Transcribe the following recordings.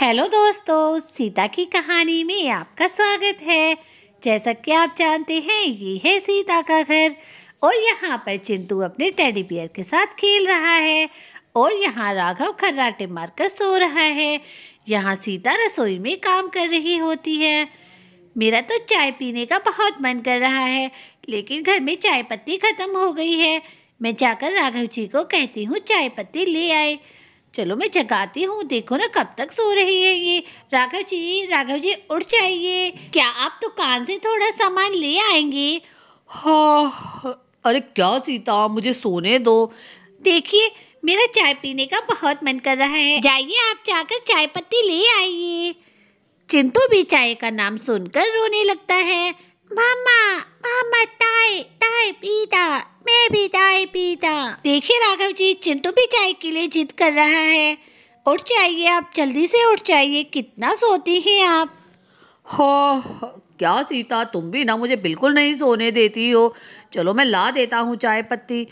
hello दोस्तों सीता की कहानी में आपका स्वागत है जैसा कि आप जानते हैं ये है सीता का घर और यहाँ पर चिंटू अपने टेडी बियर के साथ खेल रहा है और यहाँ राघव खर्राटे मारकर सो रहा है यहाँ सीता रसोई में काम कर रही होती है मेरा तो चाय पीने का बहुत मन कर रहा है लेकिन घर में चाय पत्ती ख़त्म हो गई है मैं जाकर राघव जी को कहती हूँ चाय पत्ती ले आए चलो मैं जगाती हूँ देखो ना कब तक सो रही है ये राघव जी राघव जी उठ जाइए क्या आप दुकान तो से थोड़ा सामान ले आएंगे हाँ, हाँ अरे क्या सीता मुझे सोने दो देखिए मेरा चाय पीने का बहुत मन कर रहा है जाइए आप जाकर चाय पत्ती ले आइए चिंतू भी चाय का नाम सुनकर रोने लगता है मामा मामा ताए ताए पीता मैं भी चाय पीता देखिए राघव जी चिंटू भी चाय के लिए जिद कर रहा है उठ जाइए आप जल्दी से उठ जाइए कितना सोती हैं आप हो हाँ, क्या सीता तुम भी ना मुझे बिल्कुल नहीं सोने देती हो चलो मैं ला देता हूँ चाय पत्ती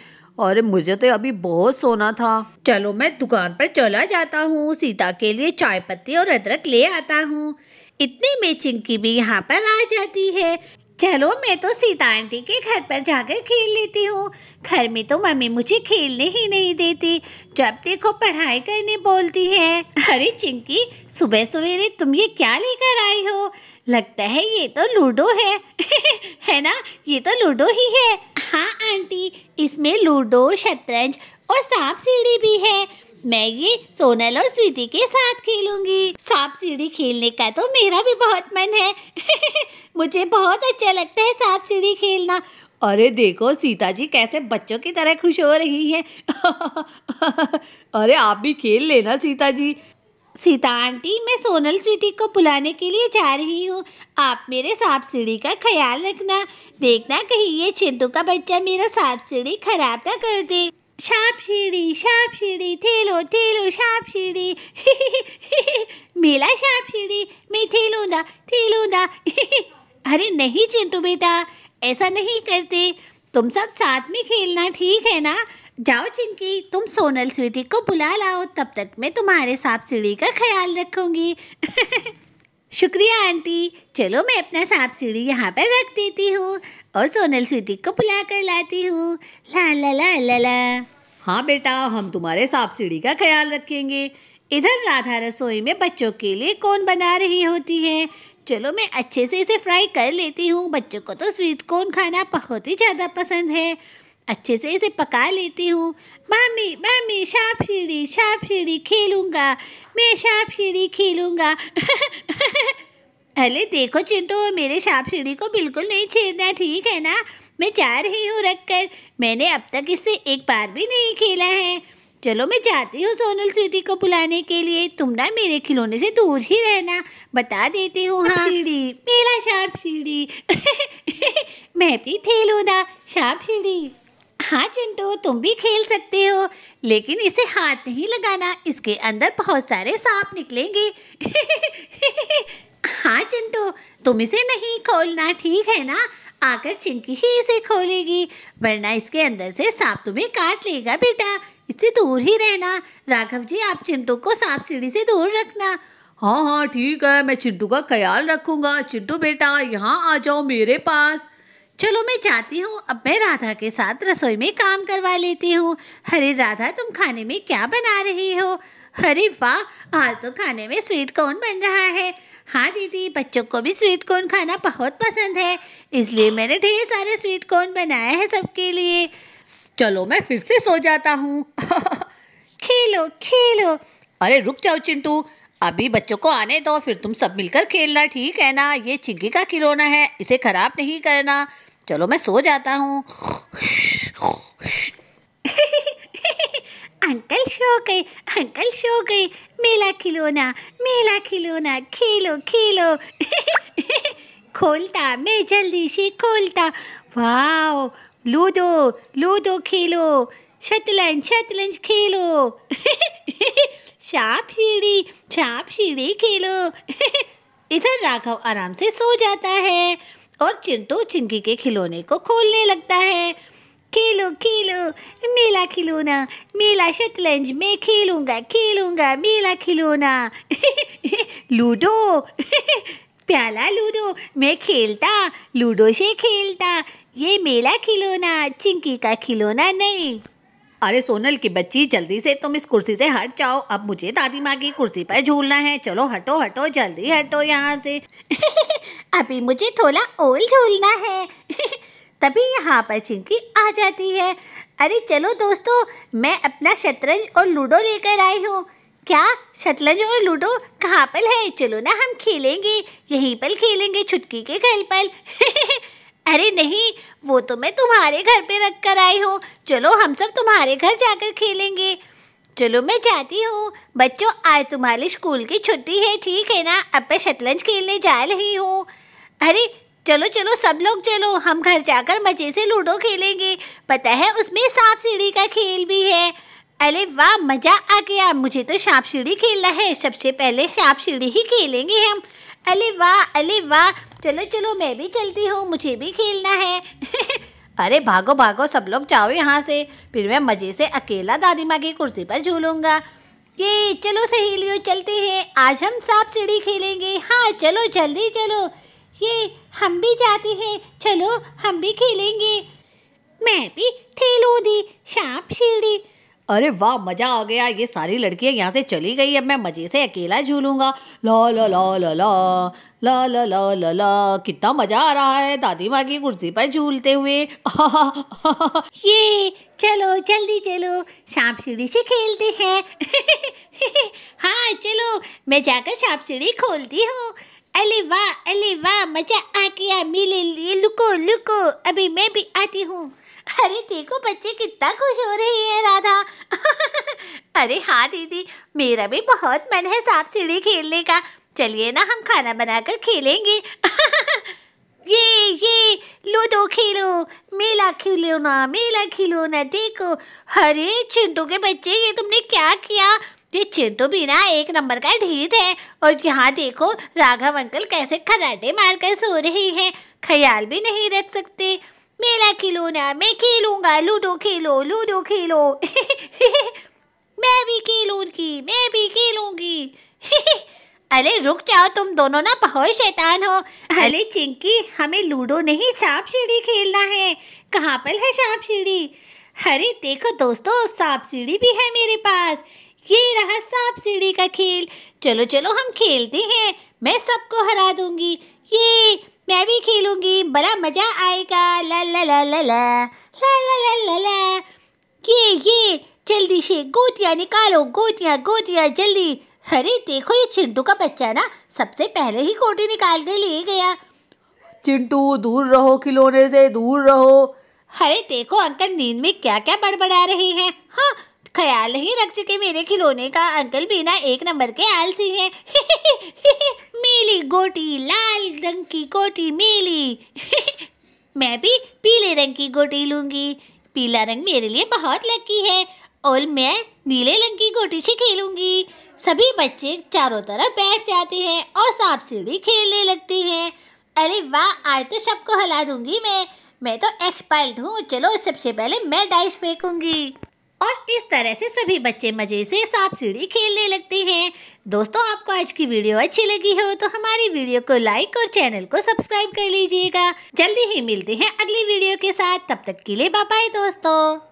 अरे मुझे तो अभी बहुत सोना था चलो मैं दुकान पर चला जाता हूँ सीता के लिए चाय पत्ती और अदरक ले आता हूँ इतने में चिंकी भी यहाँ पर आ जाती है चलो मैं तो सीता आंटी के घर पर जाकर खेल लेती हूँ घर में तो मम्मी मुझे खेलने ही नहीं देती जब देखो पढ़ाई करने बोलती है अरे चिंकी सुबह सवेरे तुम ये क्या लेकर आई हो लगता है ये तो लूडो है है ना ये तो लूडो ही है हाँ आंटी इसमें लूडो शतरंज और सांप सीढ़ी भी है मैगी ये सोनल और स्वीटी के साथ खेलूंगी सांप सीढ़ी खेलने का तो मेरा भी बहुत मन है मुझे बहुत अच्छा लगता है सांप सीढ़ी खेलना अरे देखो सीता जी कैसे बच्चों की तरह खुश हो रही हैं अरे आप भी खेल लेना सीता जी सीता आंटी मैं सोनल स्वीटी को बुलाने के लिए जा रही हूँ आप मेरे सांप सीढ़ी का ख्याल रखना देखना कहीं ये चिंटू का बच्चा मेरा सांप सीढ़ी खराब ना कर दे साप सीढ़ी साप सीढ़ी थेलो थेलो साप सीढ़ी मेला साप सीढ़ी मैं थेलूंगा थेलूंगा अरे नहीं चिंटू बेटा ऐसा नहीं करते तुम सब साथ में खेलना ठीक है ना जाओ चिंकी तुम सोनल स्वीटी को बुला लाओ तब तक मैं तुम्हारे सांप सीढ़ी का ख्याल रखूंगी शुक्रिया आंटी चलो मैं अपना सांप सीढ़ी यहाँ पर रख देती हूँ और सोनल स्वीटी को बुला कर लाती हूँ ला ला ला ला ला हाँ बेटा हम तुम्हारे सांप सीढ़ी का ख्याल रखेंगे इधर राधा रसोई में बच्चों के लिए कौन बना रही होती है चलो मैं अच्छे से इसे फ्राई कर लेती हूँ बच्चों को तो स्वीट कॉर्न खाना बहुत ही ज़्यादा पसंद है अच्छे से इसे पका लेती हूँ मामी मामी साँप सीढ़ी साँप सीढ़ी खेलूँगा मैं साँप सीढ़ी खेलूँगा अरे देखो चिंटू मेरे सांप सीढ़ी को बिल्कुल नहीं छेड़ना ठीक है ना मैं जा रही हूँ रख कर मैंने अब तक इससे एक बार भी नहीं खेला है चलो मैं जाती हूँ सोनल स्वीटी को बुलाने के लिए तुम ना मेरे खिलौने से दूर ही रहना बता देती हूँ हाँ सीढ़ी मेरा साँप सीढ़ी मैं भी थेलूदा साँप सीढ़ी हाँ चिंटू तुम भी खेल सकते हो लेकिन इसे हाथ नहीं लगाना इसके अंदर बहुत सारे सांप निकलेंगे हाँ चिंटू तुम इसे नहीं खोलना ठीक है ना आकर चिंकी ही इसे खोलेगी वरना इसके अंदर से सांप तुम्हें काट लेगा बेटा इससे दूर ही रहना राघव जी आप चिंटू को सांप सीढ़ी से दूर रखना हाँ हाँ ठीक है मैं चिंटू का ख्याल रखूंगा चिंटू बेटा यहाँ आ जाओ मेरे पास चलो मैं जाती हूँ अब मैं राधा के साथ रसोई में काम करवा लेती हूँ अरे राधा तुम खाने में क्या बना रही हो अरे वाह आज तो खाने में स्वीट कॉर्न बन रहा है हाँ दीदी बच्चों को भी स्वीट कॉर्न खाना बहुत पसंद है इसलिए मैंने ढेर सारे स्वीट कॉर्न बनाया है सबके लिए चलो मैं फिर से सो जाता हूँ खेलो खेलो अरे रुक जाओ चिंटू अभी बच्चों को आने दो फिर तुम सब मिलकर खेलना ठीक है ना ये चिंकी का खिलौना है इसे खराब नहीं करना चलो मैं सो जाता हूँ अंकल सो गए अंकल सो गए मेला खिलौना मेला खिलौना खेलो खेलो खोलता मैं जल्दी से खोलता वाओ लूडो लूडो खेलो शतलंज शतलंज खेलो सांप सीढ़ी सांप सीढ़ी खेलो इधर राघव आराम से सो जाता है और चिंटू चिंकी के खिलौने को खोलने लगता है खेलो खेलो मेला खिलौना मेला शतलंज में खेलूंगा खेलूंगा मेला खिलौना लूडो प्याला लूडो मैं खेलता लूडो से खेलता ये मेला खिलौना चिंकी का खिलौना नहीं अरे सोनल की बच्ची जल्दी से तुम इस कुर्सी से हट जाओ अब मुझे दादी माँ की कुर्सी पर झूलना है चलो हटो हटो जल्दी हटो यहाँ से अभी मुझे थोड़ा ओल झूलना है तभी यहाँ पर चिंकी आ जाती है अरे चलो दोस्तों मैं अपना शतरंज और लूडो लेकर आई हूँ क्या शतरंज और लूडो कहाँ पर है चलो ना हम खेलेंगे यहीं पर खेलेंगे छुटकी के घर पर अरे नहीं वो तो मैं तुम्हारे घर पे रख कर आई हूँ चलो हम सब तुम्हारे घर जाकर खेलेंगे चलो मैं जाती हूँ बच्चों आज तुम्हारी स्कूल की छुट्टी है ठीक है ना अब मैं शतलंज खेलने जा रही हूँ अरे चलो चलो सब लोग चलो हम घर जाकर मजे से लूडो खेलेंगे पता है उसमें सांप सीढ़ी का खेल भी है अरे वाह मज़ा आ गया मुझे तो सांप सीढ़ी खेलना है सबसे पहले सांप सीढ़ी ही खेलेंगे हम अरे वाह अरे वाह चलो चलो मैं भी चलती हूँ मुझे भी खेलना है अरे भागो भागो सब लोग जाओ यहाँ से फिर मैं मज़े से अकेला दादी माँ की कुर्सी पर झूलूंगा ये चलो सहेलियों चलते हैं आज हम सांप सीढ़ी खेलेंगे हाँ चलो जल्दी चलो ये हम भी जाते हैं चलो हम भी खेलेंगे मैं भी खेलूँ दी सांप सीढ़ी अरे वाह मज़ा आ गया ये सारी लड़कियां यहाँ से चली गई अब मैं मज़े से अकेला झूलूंगा ला ला ला ला ला ला ला ला ला ला कितना मज़ा आ रहा है दादी माँ की कुर्सी पर झूलते हुए ये चलो जल्दी चलो सांप सीढ़ी से खेलते हैं हाँ चलो मैं जाकर सांप सीढ़ी खोलती हूँ अले वाह अले वाह मज़ा आ गया मिले लिए लुको लुको अभी मैं भी आती हूँ अरे देखो बच्चे कितना खुश हो रहे हैं राधा अरे हाँ दीदी मेरा भी बहुत मन है सांप सीढ़ी खेलने का चलिए ना हम खाना बनाकर खेलेंगे ये ये लूडो खेलो मेला खेलो ना मेला खेलो ना देखो अरे चिंटू के बच्चे ये तुमने क्या किया ये चिंटू भी ना एक नंबर का ढीर है और यहाँ देखो राघव अंकल कैसे खराटे मारकर सो रहे हैं ख्याल भी नहीं रख सकते मेरा खिलौना मैं खेलूंगा लूडो खेलो लूडो खेलो मैं भी खेलूंगी मैं भी खेलूंगी अरे रुक जाओ तुम दोनों ना बहुत शैतान हो अरे चिंकी हमें लूडो नहीं सांप सीढ़ी खेलना है कहाँ पर है सांप सीढ़ी अरे देखो दोस्तों सांप सीढ़ी भी है मेरे पास ये रहा सांप सीढ़ी का खेल चलो चलो हम खेलते हैं मैं सबको हरा दूंगी बड़ा मज़ा आएगा ला ला ला ला ला ला ला ला ला ला ये ये जल्दी से गोतियाँ निकालो गोतियाँ गोतियाँ जल्दी अरे देखो ये चिंटू का बच्चा ना सबसे पहले ही गोटी निकाल के ले गया चिंटू दूर रहो खिलौने से दूर रहो अरे देखो अंकल नींद में क्या क्या बड़बड़ा रहे हैं हाँ ख्याल ही रख सके मेरे खिलौने का अंकल बिना एक नंबर के आलसी है मेली गोटी लाल रंग की गोटी मेली मैं भी पीले रंग की गोटी लूंगी पीला रंग मेरे लिए बहुत लकी है और मैं नीले रंग की गोटी से खेलूंगी सभी बच्चे चारों तरफ बैठ जाते हैं और सांप सीढ़ी खेलने लगती है अरे वाह आज तो सबको हला दूंगी मैं मैं तो एक्सपर्ट हूँ चलो सबसे पहले मैं डाइस फेंकूंगी और इस तरह से सभी बच्चे मज़े से सांप सीढ़ी खेलने लगते हैं दोस्तों आपको आज की वीडियो अच्छी लगी हो तो हमारी वीडियो को लाइक और चैनल को सब्सक्राइब कर लीजिएगा जल्दी ही मिलते हैं अगली वीडियो के साथ तब तक के लिए बाय दोस्तों